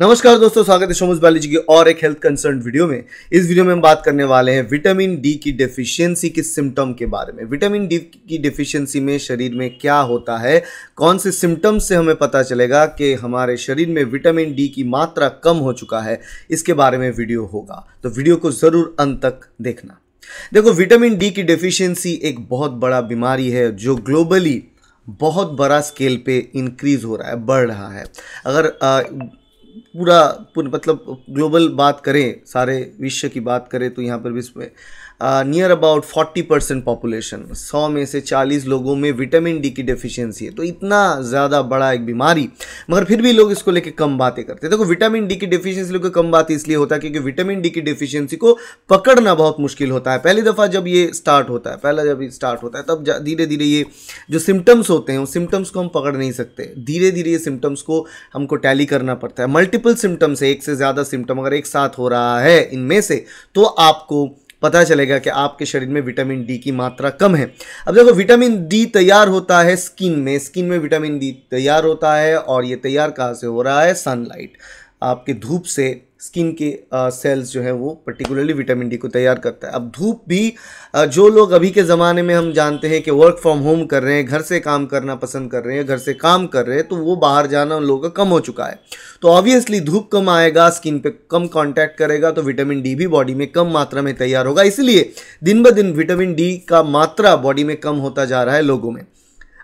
नमस्कार दोस्तों स्वागत है सोमज जी की और एक हेल्थ कंसर्न वीडियो में इस वीडियो में हम बात करने वाले हैं विटामिन डी की डेफिशिएंसी के सिम्टम के बारे में विटामिन डी की डेफिशिएंसी में शरीर में क्या होता है कौन से सिम्टम्स से हमें पता चलेगा कि हमारे शरीर में विटामिन डी की मात्रा कम हो चुका है इसके बारे में वीडियो होगा तो वीडियो को ज़रूर अंत तक देखना देखो विटामिन डी की डिफिशियंसी एक बहुत बड़ा बीमारी है जो ग्लोबली बहुत बड़ा स्केल पे इंक्रीज़ हो रहा है बढ़ रहा है अगर आ, पूरा मतलब ग्लोबल बात करें सारे विश्व की बात करें तो यहाँ पर विश्व में नियर अबाउट 40 परसेंट पॉपुलेशन सौ में से 40 लोगों में विटामिन डी की डेफिशिएंसी है तो इतना ज़्यादा बड़ा एक बीमारी मगर फिर भी लोग इसको लेके कम बातें करते हैं देखो विटामिन डी की डेफिशिएंसी लोग कम बात इसलिए होता है क्योंकि विटामिन डी की डेफिशिएंसी को पकड़ना बहुत मुश्किल होता है पहली दफ़ा जब ये स्टार्ट होता है पहला जब ये स्टार्ट होता है तब धीरे धीरे ये जो सिम्टम्स होते हैं उन सिम्टम्स को हम पकड़ नहीं सकते धीरे धीरे ये सिम्टम्स को हमको टैली करना पड़ता है मल्टीपल सिम्टम्स है एक से ज़्यादा सिम्टम अगर एक साथ हो रहा है इनमें से तो आपको पता चलेगा कि आपके शरीर में विटामिन डी की मात्रा कम है अब देखो विटामिन डी तैयार होता है स्किन में स्किन में विटामिन डी तैयार होता है और ये तैयार कहाँ से हो रहा है सनलाइट आपके धूप से स्किन के सेल्स जो है वो पर्टिकुलरली विटामिन डी को तैयार करता है अब धूप भी जो लोग अभी के ज़माने में हम जानते हैं कि वर्क फ्रॉम होम कर रहे हैं घर से काम करना पसंद कर रहे हैं घर से काम कर रहे हैं तो वो बाहर जाना उन लोगों का कम हो चुका है तो ऑब्वियसली धूप कम आएगा स्किन पे कम कांटेक्ट करेगा तो विटामिन डी भी बॉडी में कम मात्रा में तैयार होगा इसलिए दिन ब दिन विटामिन डी का मात्रा बॉडी में कम होता जा रहा है लोगों में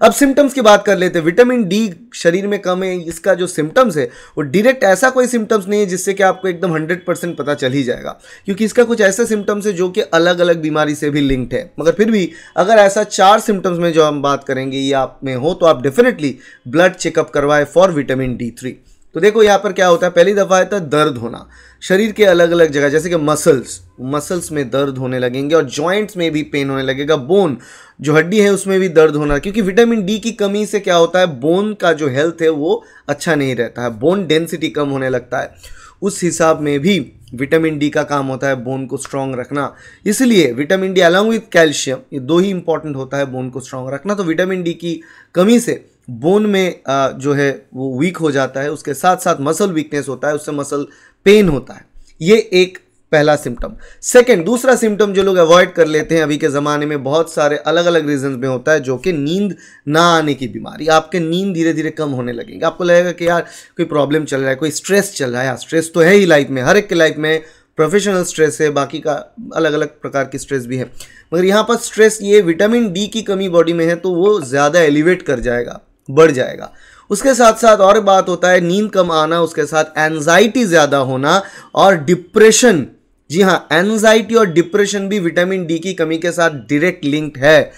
अब सिम्टम्स की बात कर लेते हैं विटामिन डी शरीर में कम है इसका जो सिम्टम्स है वो डायरेक्ट ऐसा कोई सिम्टम्स नहीं है जिससे कि आपको एकदम हंड्रेड परसेंट पता चल ही जाएगा क्योंकि इसका कुछ ऐसे सिम्टम्स है जो कि अलग अलग बीमारी से भी लिंक्ड है मगर फिर भी अगर ऐसा चार सिम्टम्स में जो हम बात करेंगे ये आप में हो तो आप डेफिनेटली ब्लड चेकअप करवाएं फॉर विटामिन डी थ्री तो देखो यहाँ पर क्या होता है पहली दफ़ा आता है तो दर्द होना शरीर के अलग अलग जगह जैसे कि मसल्स मसल्स में दर्द होने लगेंगे और जॉइंट्स में भी पेन होने लगेगा बोन जो हड्डी है उसमें भी दर्द होना क्योंकि विटामिन डी की कमी से क्या होता है बोन का जो हेल्थ है वो अच्छा नहीं रहता है बोन डेंसिटी कम होने लगता है उस हिसाब में भी विटामिन डी का काम होता है बोन को स्ट्रांग रखना इसलिए vitamin D along with calcium ये दो ही इंपॉर्टेंट होता है बोन को स्ट्रांग रखना तो विटामिन डी की कमी से बोन में जो है वो वीक हो जाता है उसके साथ साथ मसल वीकनेस होता है उससे मसल पेन होता है ये एक पहला सिम्टम सेकेंड दूसरा सिम्टम जो लोग अवॉइड कर लेते हैं अभी के ज़माने में बहुत सारे अलग अलग रीजन में होता है जो कि नींद ना आने की बीमारी आपके नींद धीरे धीरे कम होने लगेंगे आपको लगेगा कि यार कोई प्रॉब्लम चल रहा है कोई स्ट्रेस चल रहा है यार स्ट्रेस तो है ही लाइफ में हर एक के लाइफ में प्रोफेशनल स्ट्रेस है बाकी का अलग अलग प्रकार की स्ट्रेस भी है मगर यहाँ पर स्ट्रेस ये विटामिन डी की कमी बॉडी में है तो वो ज़्यादा एलिवेट कर जाएगा बढ़ जाएगा उसके साथ साथ और बात होता है नींद कम आना उसके साथ एनजाइटी ज़्यादा होना और डिप्रेशन जी हाँ एनजाइटी और डिप्रेशन भी विटामिन डी की कमी के साथ डायरेक्ट लिंक्ड है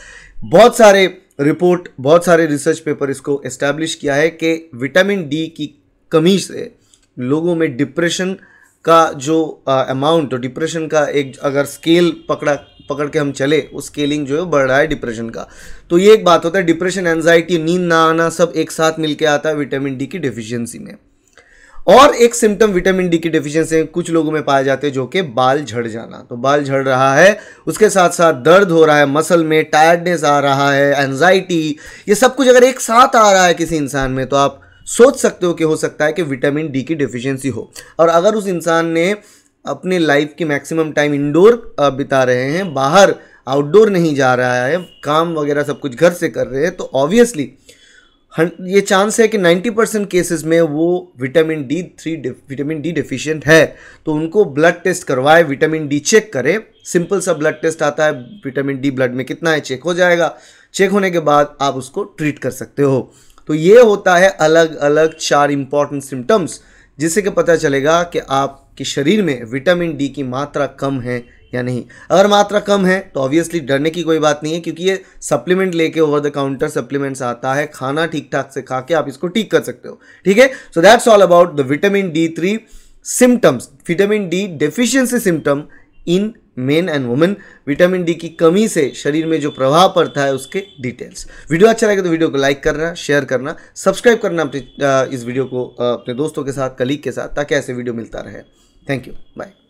बहुत सारे रिपोर्ट बहुत सारे रिसर्च पेपर इसको एस्टेब्लिश किया है कि विटामिन डी की कमी से लोगों में डिप्रेशन का जो अमाउंट uh, डिप्रेशन का एक अगर स्केल पकड़ा पकड़ के हम चले वो स्केलिंग जो है बढ़ रहा है डिप्रेशन का तो ये एक बात होता है डिप्रेशन एनजाइटी नींद ना आना सब एक साथ मिलकर आता है विटामिन डी की डिफिशियंसी में और एक सिम्टम विटामिन डी की डिफिशियंसी कुछ लोगों में पाए जाते हैं जो कि बाल झड़ जाना तो बाल झड़ रहा है उसके साथ साथ दर्द हो रहा है मसल में टायर्डनेस आ रहा है एनजाइटी ये सब कुछ अगर एक साथ आ रहा है किसी इंसान में तो आप सोच सकते हो कि हो सकता है कि विटामिन डी की डिफिशियंसी हो और अगर उस इंसान ने अपने लाइफ की मैक्सिमम टाइम इंडोर बिता रहे हैं बाहर आउटडोर नहीं जा रहा है काम वगैरह सब कुछ घर से कर रहे हैं तो ऑब्वियसली ये चांस है कि 90 परसेंट केसेस में वो vitamin D three vitamin D deficient है तो उनको ब्लड टेस्ट करवाए विटामिन डी चेक करें सिंपल सा ब्लड टेस्ट आता है विटामिन डी ब्लड में कितना है चेक हो जाएगा चेक होने के बाद आप उसको ट्रीट कर सकते हो तो ये होता है अलग अलग चार इंपॉर्टेंट सिम्टम्स जिससे कि पता चलेगा कि आप कि शरीर में विटामिन डी की मात्रा कम है या नहीं अगर मात्रा कम है तो ऑब्वियसली डरने की कोई बात नहीं है क्योंकि ये सप्लीमेंट लेके ओवर द काउंटर सप्लीमेंट्स आता है खाना ठीक ठाक से खा के आप इसको ठीक कर सकते हो ठीक है so that's all about the vitamin D three symptoms vitamin D deficiency symptom in men and women vitamin D की कमी से शरीर में जो प्रभाव पड़ता है उसके डिटेल्स वीडियो अच्छा लगे तो वीडियो को लाइक करना शेयर करना सब्सक्राइब करना अपने इस वीडियो को अपने दोस्तों के साथ कलीग के साथ ताकि ऐसे वीडियो मिलता रहे थैंक यू बाय